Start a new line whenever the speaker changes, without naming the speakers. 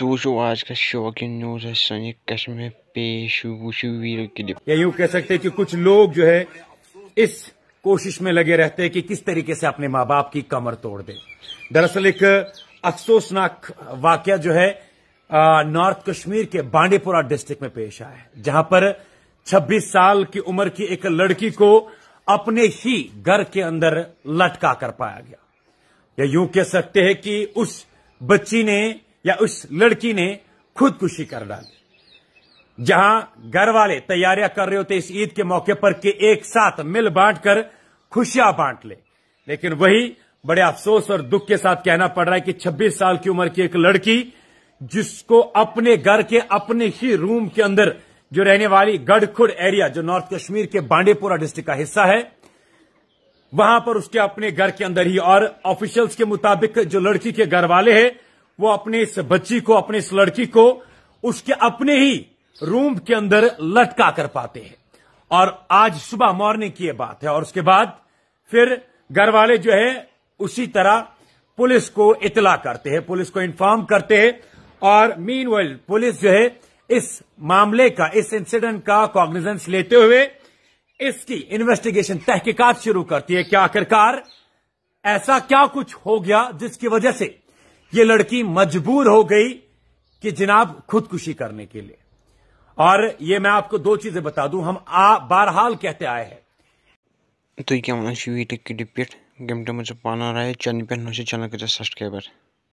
दोस्तों आज का शौकीन न्यूज है सनी कश्मीर पेश वीर
के लिए या कह सकते हैं कि कुछ लोग जो है इस कोशिश में लगे रहते हैं कि किस तरीके से अपने माँ बाप की कमर तोड़ दे दरअसल एक अफसोसनाक वाक्य जो है नॉर्थ कश्मीर के बांडीपुरा डिस्ट्रिक्ट में पेश आया है जहां पर 26 साल की उम्र की एक लड़की को अपने ही घर के अंदर लटका कर पाया गया या यूं कह सकते हैं कि उस बच्ची ने या उस लड़की ने खुदकुशी कर डाली जहां घर वाले तैयारियां कर रहे होते इस ईद के मौके पर कि एक साथ मिल बांट कर खुशियां बांट ले। लेकिन वही बड़े अफसोस और दुख के साथ कहना पड़ रहा है कि 26 साल की उम्र की एक लड़की जिसको अपने घर के अपने ही रूम के अंदर जो रहने वाली गढ़खुड़ एरिया जो नॉर्थ कश्मीर के बांडेपुरा डिस्ट्रिक्ट का हिस्सा है वहां पर उसके अपने घर के अंदर ही और ऑफिशियल्स के मुताबिक जो लड़की के घर वाले हैं वो अपने इस बच्ची को अपने इस लड़की को उसके अपने ही रूम के अंदर लटका कर पाते हैं और आज सुबह मॉर्निंग की बात है और उसके बाद फिर घर वाले जो है उसी तरह पुलिस को इतला करते हैं पुलिस को इन्फॉर्म करते हैं और मीन पुलिस जो है इस मामले का इस इंसिडेंट का कॉग्निजेंस लेते हुए इसकी इन्वेस्टिगेशन तहकीकात शुरू करती है कि आखिरकार ऐसा क्या कुछ हो गया जिसकी वजह से ये लड़की मजबूर हो गई कि जनाब खुदकुशी करने के लिए और ये मैं आपको दो चीजें बता दूं हम आ बहरहाल कहते आए हैं
तो क्या वीडियो की डिपेट गेम तो पाना रहा है चैनल पर चैनल के सब्सक्राइबर